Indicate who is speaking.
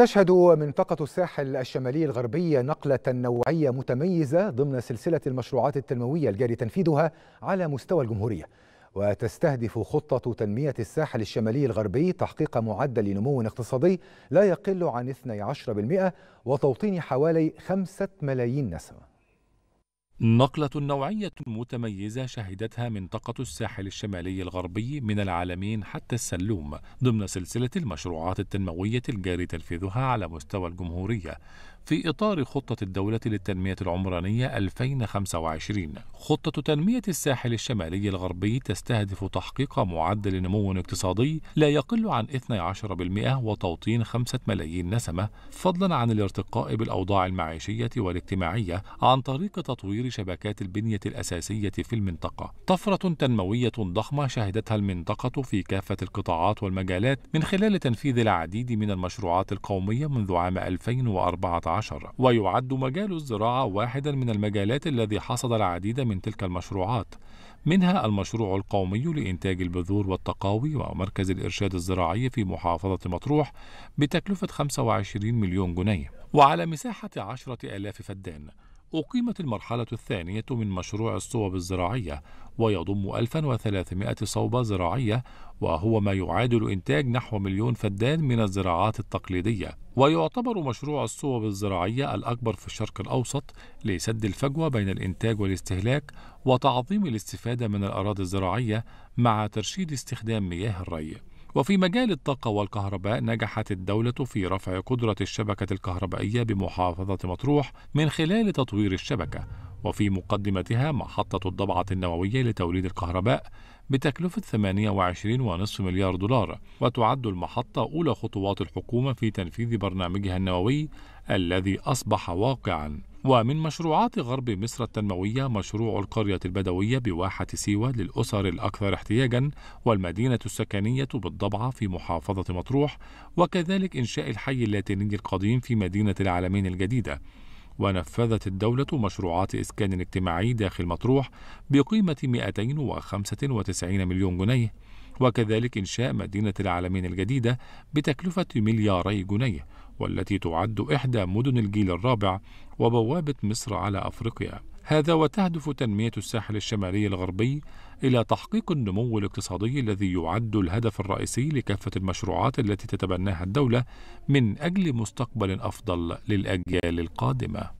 Speaker 1: تشهد منطقة الساحل الشمالي الغربي نقلة نوعية متميزة ضمن سلسلة المشروعات التنموية الجاري تنفيذها على مستوى الجمهورية وتستهدف خطة تنمية الساحل الشمالي الغربي تحقيق معدل نمو اقتصادي لا يقل عن 12% وتوطين حوالي 5 ملايين نسمة
Speaker 2: نقلة نوعية متميزة شهدتها منطقة الساحل الشمالي الغربي من العالمين حتى السلوم ضمن سلسلة المشروعات التنموية الجاري تنفيذها على مستوى الجمهورية في إطار خطة الدولة للتنمية العمرانية 2025 خطة تنمية الساحل الشمالي الغربي تستهدف تحقيق معدل نمو اقتصادي لا يقل عن 12% وتوطين 5 ملايين نسمة فضلا عن الارتقاء بالأوضاع المعيشية والاجتماعية عن طريق تطوير شبكات البنية الأساسية في المنطقة. طفرة تنموية ضخمة شهدتها المنطقة في كافة القطاعات والمجالات من خلال تنفيذ العديد من المشروعات القومية منذ عام 2014 ويعد مجال الزراعة واحدا من المجالات الذي حصد العديد من تلك المشروعات منها المشروع القومي لإنتاج البذور والتقاوي ومركز الإرشاد الزراعي في محافظة مطروح بتكلفة 25 مليون جنيه وعلى مساحة عشرة ألاف فدان أقيمت المرحلة الثانية من مشروع الصوب الزراعية ويضم 1300 صوبة زراعية وهو ما يعادل إنتاج نحو مليون فدان من الزراعات التقليدية ويعتبر مشروع الصوب الزراعية الأكبر في الشرق الأوسط لسد الفجوة بين الإنتاج والاستهلاك وتعظيم الاستفادة من الأراضي الزراعية مع ترشيد استخدام مياه الري وفي مجال الطاقة والكهرباء نجحت الدولة في رفع قدرة الشبكة الكهربائية بمحافظة مطروح من خلال تطوير الشبكة وفي مقدمتها محطة الضبعة النووية لتوليد الكهرباء بتكلفة 28.5 مليار دولار وتعد المحطة أولى خطوات الحكومة في تنفيذ برنامجها النووي الذي أصبح واقعاً ومن مشروعات غرب مصر التنموية مشروع القرية البدوية بواحة سيوة للأسر الأكثر احتياجا والمدينة السكنية بالضبعة في محافظة مطروح وكذلك إنشاء الحي اللاتيني القديم في مدينة العالمين الجديدة ونفذت الدولة مشروعات إسكان اجتماعي داخل مطروح بقيمة 295 مليون جنيه وكذلك إنشاء مدينة العالمين الجديدة بتكلفة ملياري جنيه والتي تعد إحدى مدن الجيل الرابع وبوابة مصر على أفريقيا هذا وتهدف تنمية الساحل الشمالي الغربي إلى تحقيق النمو الاقتصادي الذي يعد الهدف الرئيسي لكافة المشروعات التي تتبناها الدولة من أجل مستقبل أفضل للأجيال القادمة